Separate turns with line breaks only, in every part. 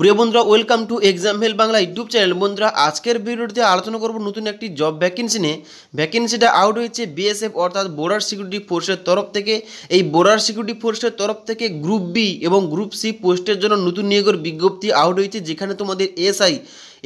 প্রিয় বন্ধুরা welcome to exam hell Bangla YouTube channel বন্ধুরা আজকের ভিডিওটিতে আলোচনা করব নতুন একটি জব ভ্যাকেন্সি নিয়ে ভ্যাকেন্সিটা আউট হয়েছে বিএসএফ অর্থাৎ বর্ডার সিকিউরিটি ফোর্সের তরফ থেকে এই বর্ডার সিকিউরিটি ফোর্সের তরফ থেকে গ্রুপ বি এবং গ্রুপ সি পোস্টের জন্য নতুন নিয়োগের বিজ্ঞপ্তি আউট হয়েছে যেখানে তোমাদের এসআই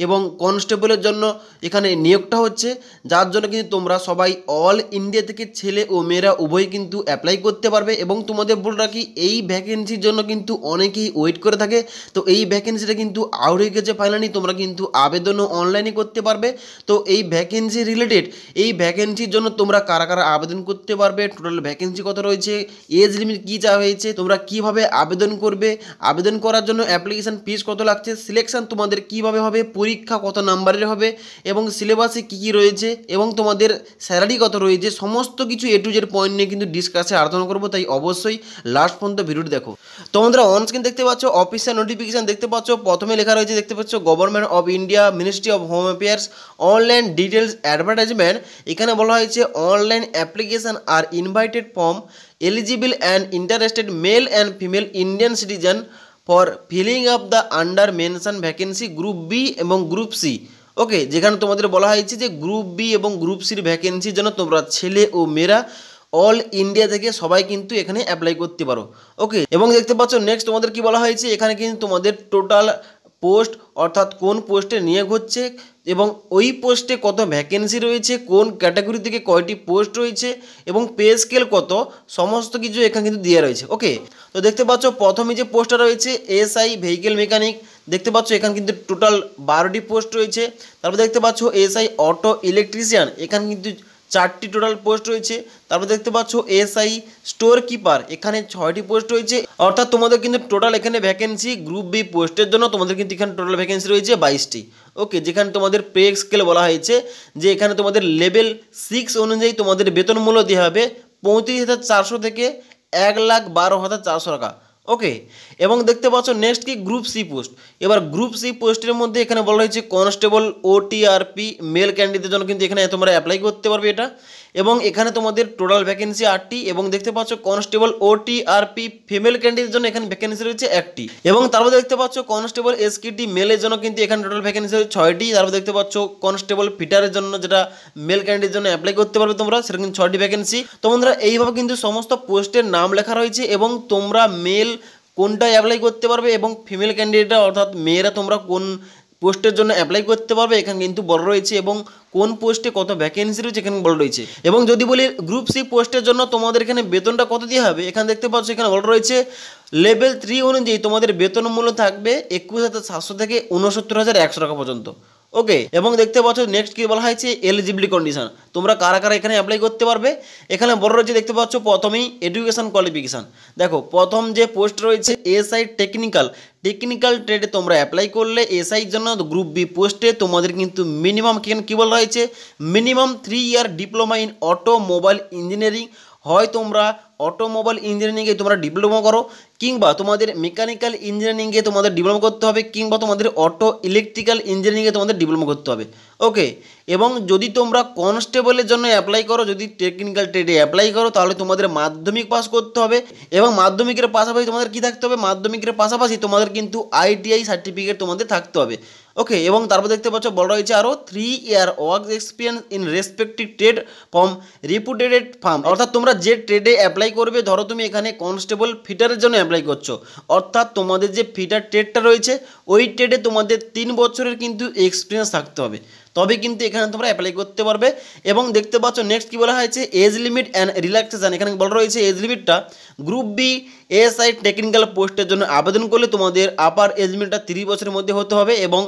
এবং কনস্টেবলের জন্য এখানে নিয়োগটা হচ্ছে যার জন্য কিন্তু তোমরা সবাই অল ইন্ডিয়া থেকে ছেলে ও মেয়েরা উভয়ই কিন্তু অ্যাপ্লাই করতে পারবে এবং তোমাদের বলে রাখি এই ভ্যাকেন্সির জন্য কিন্তু অনেকেই ওয়েট করে থাকে তো এই ভ্যাকেন্সি ভ্যাকেন্সিটা কিন্তু আউট হয়ে গেছে ফাইনালি তোমরা কিন্তু আবেদনও অনলাইনে করতে পারবে তো এই ভ্যাকেন্সি রিলেটেড এই ভ্যাকেন্সির জন্য তোমরা কারা কারা আবেদন করতে পারবে টোটাল ভ্যাকেন্সি কত রয়েছে এজ লিমিট কী চা হয়েছে তোমরা কিভাবে আবেদন করবে আবেদন করার জন্য অ্যাপ্লিকেশান ফিস কত লাগছে সিলেকশান তোমাদের কিভাবে হবে পরীক্ষা কত নাম্বারের হবে এবং সিলেবাসে কী কী রয়েছে এবং তোমাদের স্যালারি কত রয়েছে সমস্ত কিছু এ টু জেড পয়েন্ট নিয়ে কিন্তু ডিসকাসে আলোচনা করবো তাই অবশ্যই লাস্ট পর্যন্ত ভিডিওটি দেখো তোমাদের অনস্ক্রিন দেখতে পাচ্ছ অফিসিয়াল নোটিফিকেশান দেখতে পাচ্ছ পাচ্ছ প্রথমে লেখা রয়েছে দেখতে পাচ্ছ government of India ministry of home affairs online details advertisement এখানে বলা হয়েছে online application are invited from eligible and interested male and female Indian citizen for filling up the under mention vacancy group B এবং group C okay যেখানে তোমাদের বলা হয়েছে যে group B এবং গ্রুপ সির ভ্যাকেন্সির যেন তোমরা ছেলে ও মেয়েরা অল ইন্ডিয়া থেকে সবাই কিন্তু এখানে অ্যাপ্লাই করতে পারো ওকে এবং দেখতে পাচ্ছ নেক্সট তোমাদের কি বলা হয়েছে এখানে কিন্তু তোমাদের টোটাল পোস্ট অর্থাৎ কোন পোস্টে নিয়োগ হচ্ছে এবং ওই পোস্টে কত ভ্যাকেন্সি রয়েছে কোন ক্যাটাগরি থেকে কয়টি পোস্ট রয়েছে এবং পে স্কেল কত সমস্ত কিছু এখানে কিন্তু দেওয়া রয়েছে ওকে তো দেখতে পাচ্ছ প্রথমে যে পোস্টটা রয়েছে এসআই ভেহিকেল মেকানিক দেখতে পাচ্ছ এখানে কিন্তু টোটাল বারোটি পোস্ট রয়েছে তারপর দেখতে পাচ্ছ এসআই অটো ইলেকট্রিশিয়ান এখানে কিন্তু চারটি টোটাল পোস্ট রয়েছে তারপর দেখতে পাচ্ছ এসআই স্টোর কিপার এখানে ছয়টি পোস্ট রয়েছে অর্থাৎ তোমাদের কিন্তু টোটাল এখানে ভ্যাকেন্সি গ্রুপ বি পোস্টের জন্য তোমাদের কিন্তু এখানে টোটাল ভ্যাকেন্সি রয়েছে বাইশটি ওকে যেখানে তোমাদের পে স্কেল বলা হয়েছে যে এখানে তোমাদের লেভেল সিক্স অনুযায়ী তোমাদের বেতনমূল্য দেওয়া হবে পঁয়ত্রিশ হাজার চারশো থেকে এক লাখ বারো হাজার চারশো টাকা ওকে এবং দেখতে পাচ্ছ নেক্সট কি গ্রুপ সি পোস্ট এবার গ্রুপ সি পোস্টের মধ্যে এখানে বলা হয়েছে কনস্টেবল ওটিআরপি মেল ক্যান্ডিডেট জন্য কিন্তু এখানে তোমরা অ্যাপ্লাই করতে পারবে এটা এবং এখানে তোমাদের টোটাল ভ্যাকেন্সি আটটি এবং দেখতে পাচ্ছ কনস্টেবল ওটিআরপি ফিমেল ক্যান্ডিডেট জন্য এখানে ভ্যাকেন্সি রয়েছে একটি এবং তারপর দেখতে পাচ্ছ কনস্টেবল এসকিটি মেলের জন্য কিন্তু এখানে টোটাল ভ্যাকেন্সি রয়েছে ছয়টি তারপর দেখতে পাচ্ছ কনস্টেবল ফিটারের জন্য যেটা মেল ক্যান্ডিডেট জন্য অ্যাপ্লাই করতে পারবে তোমরা সেটা কিন্তু ছয়টি ভ্যাকেন্সি তো বন্ধুরা এইভাবে কিন্তু সমস্ত পোস্টের নাম লেখা রয়েছে এবং তোমরা মেল কোনটা অ্যাপ্লাই করতে পারবে এবং ফিমেল ক্যান্ডিডেটরা অর্থাৎ মেয়েরা তোমরা কোন পোস্টের জন্য অ্যাপ্লাই করতে পারবে এখানে কিন্তু বড় রয়েছে এবং কোন পোস্টে কত ভ্যাকেন্সি রয়েছে এখানে বড় রয়েছে এবং যদি বলি গ্রুপ সি পোস্টের জন্য তোমাদের এখানে বেতনটা কত দিয়ে হবে এখানে দেখতে পাচ্ছ এখানে বড় রয়েছে লেভেল থ্রি অনুযায়ী তোমাদের বেতন মূল্য থাকবে একুশ হাজার সাতশো থেকে উনসত্তর হাজার একশো টাকা পর্যন্ত ওকে এবং দেখতে পাচ্ছ নেক্সট কি বলা হয়েছে এলিজিবিলিটি কন্ডিশন তোমরা কারা কারা এখানে অ্যাপ্লাই করতে পারবে এখানে বড় রয়েছে দেখতে পাচ্ছ প্রথমেই এডুকেশন কোয়ালিফিকেশান দেখো প্রথম যে পোস্ট রয়েছে এসআই টেকনিক্যাল টেকনিক্যাল ট্রেডে তোমরা অ্যাপ্লাই করলে এসআইয়ের জন্য গ্রুপ বি পোস্টে তোমাদের কিন্তু মিনিমাম কেন কী বলা হয়েছে minimum three year diploma in automobile engineering হয় তোমরা অটোমোবাইল ইঞ্জিনিয়ারিংয়ে তোমরা ডিপ্লোমা করো কিংবা তোমাদের মেকানিক্যাল ইঞ্জিনিয়ারিংয়ে তোমাদের ডিপ্লোমা করতে হবে কিংবা তোমাদের অটো ইলেকট্রিক্যাল ইঞ্জিনিয়ারিংয়ে তোমাদের ডিপ্লোমা করতে হবে ওকে এবং যদি তোমরা কনস্টেবলের জন্য অ্যাপ্লাই করো যদি টেকনিক্যাল ট্রেডে অ্যাপ্লাই করো তাহলে তোমাদের মাধ্যমিক পাস করতে হবে এবং মাধ্যমিকের পাশাপাশি তোমাদের কী থাকতে হবে মাধ্যমিকের পাশাপাশি তোমাদের কিন্তু আইটিআই সার্টিফিকেট তোমাদের থাকতে হবে ওকে এবং তারপর দেখতে পাচ্ছ বলা রয়েছে আরও three year work experience in respective trade from reputed firm অর্থাৎ তোমরা যে ট্রেডে অ্যাপ্লাই করবে ধরো তুমি এখানে কনস্টেবল ফিটারের জন্য অ্যাপ্লাই করছো অর্থাৎ তোমাদের যে ফিটার ট্রেডটা রয়েছে ওই ট্রেডে তোমাদের তিন বছরের কিন্তু এক্সপিরিয়েন্স থাকতে হবে তবে কিন্তু এখানে তোমরা অ্যাপ্লাই করতে পারবে এবং দেখতে পাচ্ছ নেক্সট কী বলা হয়েছে এজ লিমিট অ্যান্ড রিল্যাক্সেশন এখানে বলা রয়েছে এজ লিমিটটা গ্রুপ বি এসআই টেকনিক্যাল পোস্টের জন্য আবেদন করলে তোমাদের আপার এজ লিমিটটা তিরিশ বছরের মধ্যে হতে হবে এবং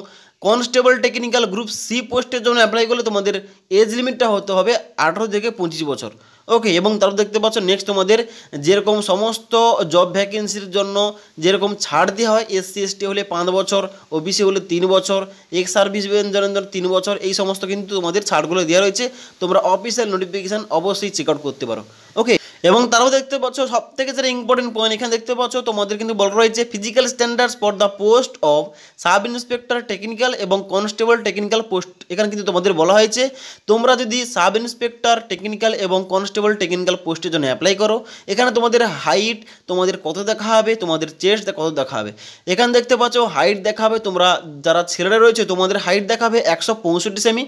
কনস্টেবল টেকনিক্যাল গ্রুপ সি পোস্টের জন্য অ্যাপ্লাই করলে তোমাদের এজ লিমিটটা হতে হবে আঠারো থেকে পঁচিশ বছর ওকে এবং তারপর দেখতে পাচ্ছ নেক্সট তোমাদের যেরকম সমস্ত জব ভ্যাকেন্সির জন্য যেরকম ছাড় দেওয়া হয় এসসি এসটি হলে পাঁচ বছর ওবিসি হলে তিন বছর এক্স সার্ভিস জন্য তিন বছর এই সমস্ত কিন্তু তোমাদের ছাড়গুলো দেওয়া রয়েছে তোমরা অফিসিয়াল নোটিফিকেশান অবশ্যই চেক আউট করতে পারো ওকে এবং তারাও দেখতে পাচ্ছ সব থেকে যেটা ইম্পর্টেন্ট পয়েন্ট এখানে দেখতে পাচ্ছ তোমাদের কিন্তু বলা রয়েছে physical standards for the post of sub inspector technical এবং কনস্টেবল টেকনিক্যাল পোস্ট এখানে কিন্তু তোমাদের বলা হয়েছে তোমরা যদি সাব ইন্সপেক্টর টেকনিক্যাল এবং কনস্টেবল টেকনিক্যাল পোস্টের জন্য অ্যাপ্লাই করো এখানে তোমাদের হাইট তোমাদের কত দেখা হবে তোমাদের চেস্ট কত দেখা হবে এখানে দেখতে পাচ্ছ হাইট দেখাবে তোমরা যারা ছেলেরা রয়েছে তোমাদের হাইট দেখাবে একশো পঁয়ষট্টি সেমি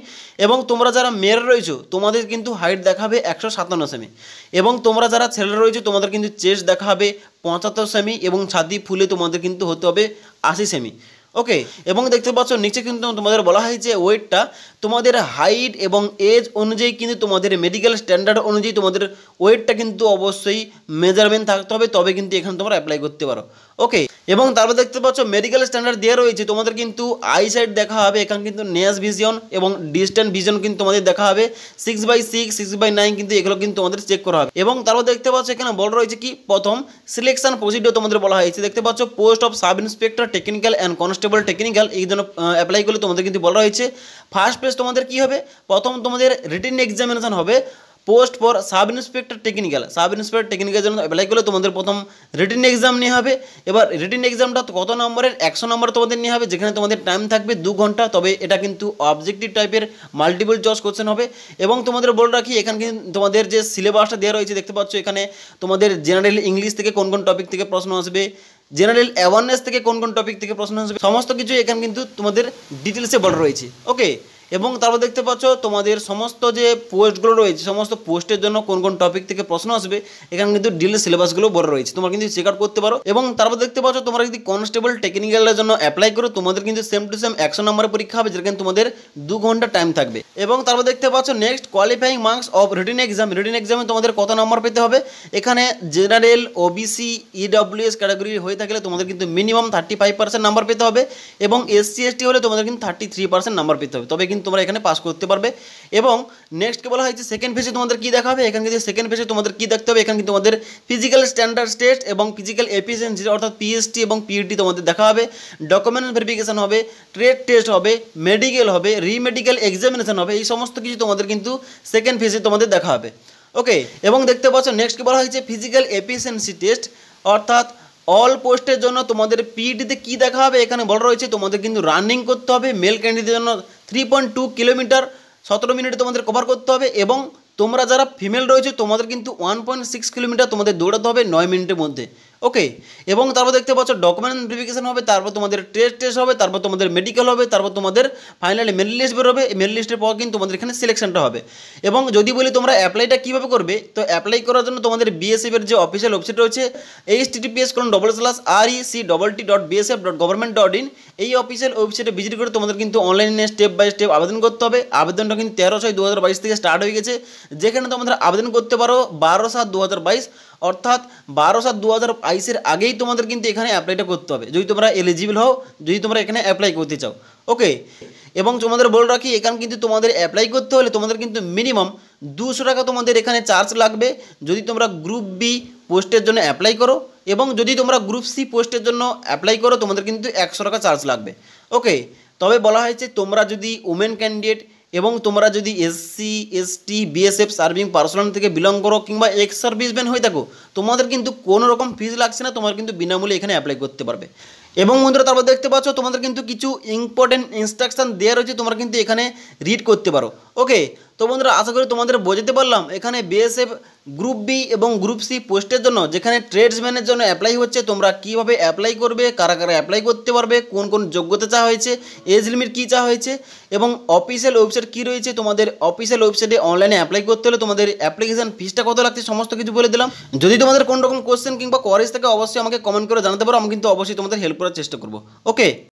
এবং তোমরা যারা মেয়েরা রয়েছো তোমাদের কিন্তু হাইট দেখাবে একশো সাতান্ন সেমি এবং তোমরা তোমরা যারা ছেলে রয়েছে তোমাদের কিন্তু চেস্ট দেখা হবে পঁচাত্তর সেমি এবং ছাদি ফুলে তোমাদের কিন্তু হতে হবে আশি সেমি ওকে এবং দেখতে পাচ্ছ নিচে কিন্তু তোমাদের বলা হয় যে ওয়েটটা তোমাদের হাইট এবং এজ অনুযায়ী কিন্তু তোমাদের মেডিকেল স্ট্যান্ডার্ড অনুযায়ী তোমাদের ওয়েটটা কিন্তু অবশ্যই মেজারমেন্ট থাকতে হবে তবে কিন্তু এখানে তোমরা অ্যাপ্লাই করতে পারো ওকে এবং তারপর দেখতে পাচ্ছ মেডিকেল স্ট্যান্ডার্ড দেওয়া রয়েছে তোমাদের কিন্তু আই সাইড দেখা হবে এখানে কিন্তু নেস ভিজন এবং ডিস্ট্যান্ট ভিজন কিন্তু তোমাদের দেখা হবে six by six six by nine কিন্তু এগুলো কিন্তু তোমাদের চেক করা হবে এবং তারপর দেখতে পাচ্ছ এখানে বলা রয়েছে কি প্রথম সিলেকশন প্রসিডিও তোমাদের বলা হয়েছে দেখতে পাচ্ছ post of sub inspector technical and constable technical এই জন্য অ্যাপ্লাই করলে তোমাদের কিন্তু বলা রয়েছে ফার্স্ট প্লেস তোমাদের কি হবে প্রথম তোমাদের রিটেন এক্সামিনেশন হবে post for sub inspector technical sub inspector technical জন্য অ্যাপ্লাই করলে তোমাদের প্রথম রিটিন এক্সাম নিয়ে হবে এবার রিটিন এক্সামটা কত নম্বরের একশো নম্বর তোমাদের নিয়ে হবে যেখানে তোমাদের টাইম থাকবে দু ঘন্টা তবে এটা কিন্তু অবজেক্টিভ টাইপের মাল্টিপল চয়েস কোশ্চেন হবে এবং তোমাদের বলে রাখি এখানে কিন্তু তোমাদের যে সিলেবাসটা দেওয়া রয়েছে দেখতে পাচ্ছ এখানে তোমাদের জেনারেল ইংলিশ থেকে কোন কোন টপিক থেকে প্রশ্ন আসবে জেনারেল অ্যাওয়ারনেস থেকে কোন কোন টপিক থেকে প্রশ্ন আসবে সমস্ত কিছু এখানে কিন্তু তোমাদের ডিটেলসে বলা রয়েছে ওকে এবং তারপর দেখতে পাচ্ছ তোমাদের সমস্ত যে পোস্টগুলো রয়েছে সমস্ত পোস্টের জন্য কোন কোন টপিক থেকে প্রশ্ন আসবে এখানে কিন্তু ডিলে সিলেবাসগুলো বড় রয়েছে তোমরা কিন্তু চেক আউট করতে পারো এবং তারপর দেখতে পাচ্ছ তোমরা যদি কনস্টেবল টেকনিক্যালের জন্য অ্যাপ্লাই করো তোমাদের কিন্তু সেম টু সেম একশো নম্বরে পরীক্ষা হবে যেখানে তোমাদের দু ঘন্টা টাইম থাকবে এবং তারপর দেখতে পাচ্ছ next qualifying marks of written exam written এক্সামে তোমাদের কত নম্বর পেতে হবে এখানে জেনারেল ওবিসি ইডব্লিউএস ক্যাটাগরি হয়ে থাকলে তোমাদের কিন্তু minimum thirty five percent number পেতে হবে এবং এসসি এসটি হলে তোমাদের কিন্তু থার্টি থ্রি পার্সেন্ট নাম্বার পেতে হবে তবে কিন্তু কিন্তু তোমরা এখানে পাস করতে পারবে এবং নেক্সটকে বলা হয় যে সেকেন্ড ফেজে তোমাদের কী দেখা হবে এখানে যে সেকেন্ড ফেজে তোমাদের কী দেখতে হবে এখানে কিন্তু তোমাদের ফিজিক্যাল স্ট্যান্ডার্ড টেস্ট এবং ফিজিক্যাল এফিসিয়েন্সি অর্থাৎ পিএসটি এবং পিএইচডি e তোমাদের দেখা হবে ডকুমেন্ট ভেরিফিকেশান হবে ট্রেড টেস্ট হবে মেডিকেল হবে রিমেডিকেল এক্সামিনেশান হবে এই সমস্ত কিছু তোমাদের কিন্তু সেকেন্ড ফেজে তোমাদের দেখা হবে ওকে এবং দেখতে পাচ্ছ নেক্সটকে বলা হয়েছে ফিজিক্যাল এফিসিয়েন্সি টেস্ট অর্থাৎ অল পোস্টের জন্য তোমাদের পিটিতে e কি দেখা হবে এখানে বলা রয়েছে তোমাদের কিন্তু রানিং করতে হবে মেল ক্যান্ডিডেটের জন্য থ্রি পয়েন্ট টু কিলোমিটার সতেরো মিনিটে তোমাদের কভার করতে হবে এবং তোমরা যারা ফিমেল রয়েছে তোমাদের কিন্তু ওয়ান পয়েন্ট সিক্স কিলোমিটার তোমাদের দৌড়াতে হবে নয় মিনিটের মধ্যে ওকে এবং তারপর দেখতে পাচ্ছ ডকুমেন্ট ভেরিফিকেশন হবে তারপর তোমাদের টেস্ট টেস্ট হবে তারপর তোমাদের মেডিকেল হবে তারপর তোমাদের ফাইনালি মেরিট লিস্ট বেরোবে মেরিট লিস্টের পর কিন্তু তোমাদের এখানে সিলেকশনটা হবে এবং যদি বলি তোমরা অ্যাপ্লাইটা কীভাবে করবে তো অ্যাপ্লাই করার জন্য তোমাদের বিএসএফের যে অফিসিয়াল ওয়েবসাইট রয়েছে H TTPS colon double slash R E C double T dot BSF dot government dot in এই অফিসিয়াল ওয়েবসাইটে ভিজিট করে তোমাদের কিন্তু অনলাইনে স্টেপ বাই স্টেপ আবেদন করতে হবে আবেদনটা কিন্তু তেরো ছয় দু হাজার বাইশ থেকে স্টার্ট হয়ে গেছে যেখানে তোমাদের আবেদন করতে পারো বারো সাত দু হাজার বাইশ অর্থাৎ বারো সাত দু হাজার বাইশের আগেই তোমাদের কিন্তু এখানে অ্যাপ্লাইটা করতে হবে যদি তোমরা এলিজিবল হও যদি তোমরা এখানে অ্যাপ্লাই করতে চাও ওকে এবং তোমাদের বলে রাখি এখানে কিন্তু তোমাদের অ্যাপ্লাই করতে হলে তোমাদের কিন্তু মিনিমাম দুশো টাকা তোমাদের এখানে চার্জ লাগবে যদি তোমরা গ্রুপ বি পোস্টের জন্য অ্যাপ্লাই করো এবং যদি তোমরা গ্রুপ সি পোস্টের জন্য অ্যাপ্লাই করো তোমাদের কিন্তু একশো টাকা চার্জ লাগবে ওকে তবে বলা হয়েছে তোমরা যদি ওমেন ক্যান্ডিডেট এবং তোমরা যদি SC ST BSF serving personnel থেকে বিলং করো কিংবা এক্স সার্ভিসম্যান হয়ে থাকো তোমাদের কিন্তু কোনো রকম ফিজ লাগছে না তোমার কিন্তু বিনামূল্যে এখানে অ্যাপ্লাই করতে পারবে এবং বন্ধুরা তারপর দেখতে পাচ্ছ তোমাদের কিন্তু কিছু ইম্পর্টেন্ট ইনস্ট্রাকশান দেওয়া রয়েছে তোমরা কিন্তু এখানে রিড করতে পারো ওকে তো বন্ধুরা আশা করি তোমাদের বোঝাতে পারলাম এখানে বিএসএফ গ্রুপ বি এবং গ্রুপ সি পোস্টের জন্য যেখানে ট্রেডসম্যানের জন্য অ্যাপ্লাই হচ্ছে তোমরা কীভাবে অ্যাপ্লাই করবে কারা কারা অ্যাপ্লাই করতে পারবে কোন কোন যোগ্যতা চা হয়েছে এজ লিমিট কী চা হয়েছে এবং অফিসিয়াল ওয়েবসাইট কী রয়েছে তোমাদের অফিসিয়াল ওয়েবসাইটে অনলাইনে অ্যাপ্লাই করতে হলে তোমাদের অ্যাপ্লিকেশান ফিসটা কত লাগছে সমস্ত কিছু বলে দিলাম যদি তোমাদের কোনো রকম কোশ্চেন কিংবা কোয়ারিজ থাকে অবশ্যই আমাকে কমেন্ট করে জানাতে পারো আমি কিন্তু অবশ্যই তোমাদের হেল্প করার চেষ্টা করবো ওকে